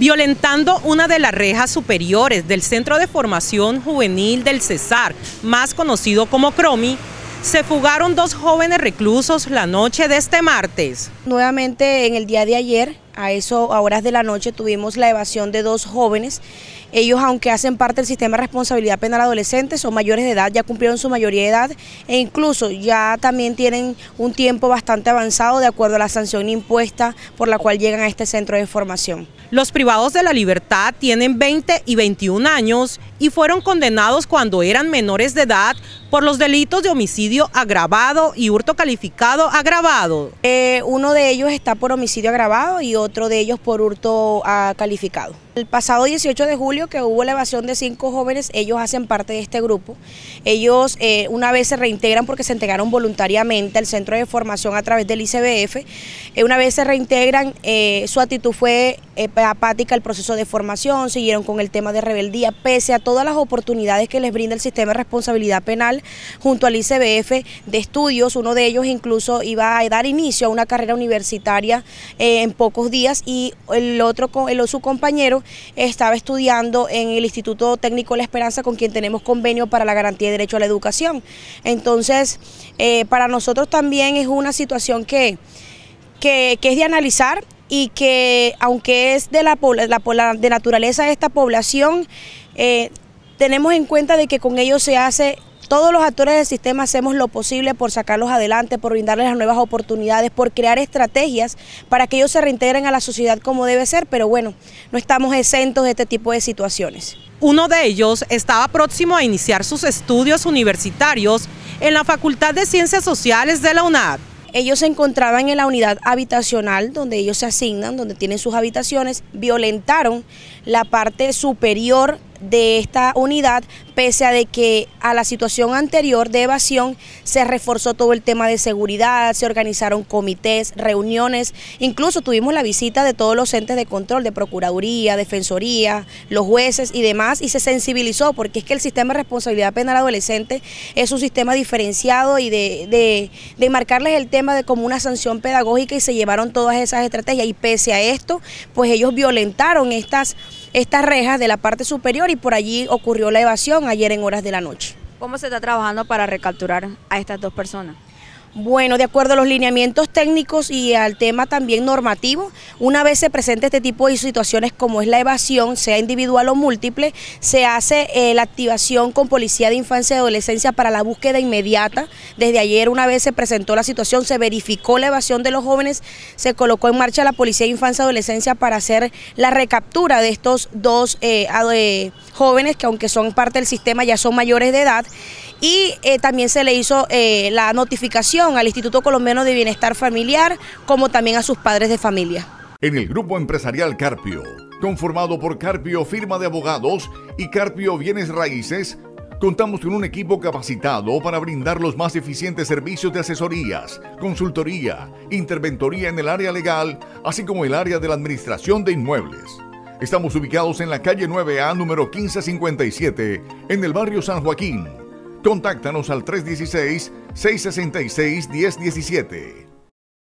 violentando una de las rejas superiores del Centro de Formación Juvenil del Cesar, más conocido como CROMI, se fugaron dos jóvenes reclusos la noche de este martes. Nuevamente en el día de ayer, a eso a horas de la noche, tuvimos la evasión de dos jóvenes. Ellos, aunque hacen parte del sistema de responsabilidad penal adolescente, son mayores de edad, ya cumplieron su mayoría de edad e incluso ya también tienen un tiempo bastante avanzado de acuerdo a la sanción impuesta por la cual llegan a este centro de formación. Los privados de la libertad tienen 20 y 21 años y fueron condenados cuando eran menores de edad por los delitos de homicidio agravado y hurto calificado agravado. Eh, uno de ellos está por homicidio agravado y otro de ellos por hurto ah, calificado. El pasado 18 de julio que hubo la evasión de cinco jóvenes, ellos hacen parte de este grupo. Ellos eh, una vez se reintegran porque se entregaron voluntariamente al centro de formación a través del ICBF. Eh, una vez se reintegran, su actitud fue apática al proceso de formación, siguieron con el tema de rebeldía, pese a todas las oportunidades que les brinda el sistema de responsabilidad penal junto al ICBF de estudios, uno de ellos incluso iba a dar inicio a una carrera universitaria eh, en pocos días y el otro, el, su compañero estaba estudiando en el Instituto Técnico La Esperanza con quien tenemos convenio para la garantía de derecho a la educación. Entonces, eh, para nosotros también es una situación que, que, es de analizar y que aunque es de la, de naturaleza de esta población, eh, tenemos en cuenta de que con ellos se hace todos los actores del sistema hacemos lo posible por sacarlos adelante, por brindarles las nuevas oportunidades, por crear estrategias para que ellos se reintegren a la sociedad como debe ser, pero bueno, no estamos exentos de este tipo de situaciones. Uno de ellos estaba próximo a iniciar sus estudios universitarios en la Facultad de Ciencias Sociales de la UNAD. Ellos se encontraban en la unidad habitacional donde ellos se asignan, donde tienen sus habitaciones, violentaron la parte superior de esta unidad, pese a de que a la situación anterior de evasión se reforzó todo el tema de seguridad, se organizaron comités, reuniones, incluso tuvimos la visita de todos los entes de control, de Procuraduría, Defensoría, los jueces y demás, y se sensibilizó, porque es que el sistema de responsabilidad penal adolescente es un sistema diferenciado y de, de, de marcarles el tema de como una sanción pedagógica y se llevaron todas esas estrategias y pese a esto, pues ellos violentaron estas estas rejas de la parte superior y por allí ocurrió la evasión ayer en horas de la noche. ¿Cómo se está trabajando para recapturar a estas dos personas? Bueno, de acuerdo a los lineamientos técnicos y al tema también normativo, una vez se presenta este tipo de situaciones como es la evasión, sea individual o múltiple, se hace eh, la activación con policía de infancia y adolescencia para la búsqueda inmediata. Desde ayer una vez se presentó la situación, se verificó la evasión de los jóvenes, se colocó en marcha la policía de infancia y adolescencia para hacer la recaptura de estos dos eh, eh, jóvenes que aunque son parte del sistema ya son mayores de edad y eh, también se le hizo eh, la notificación al Instituto Colombiano de Bienestar Familiar como también a sus padres de familia. En el grupo empresarial Carpio, conformado por Carpio Firma de Abogados y Carpio Bienes Raíces, contamos con un equipo capacitado para brindar los más eficientes servicios de asesorías, consultoría, interventoría en el área legal, así como el área de la administración de inmuebles. Estamos ubicados en la calle 9A número 1557, en el barrio San Joaquín, Contáctanos al 316-666-1017.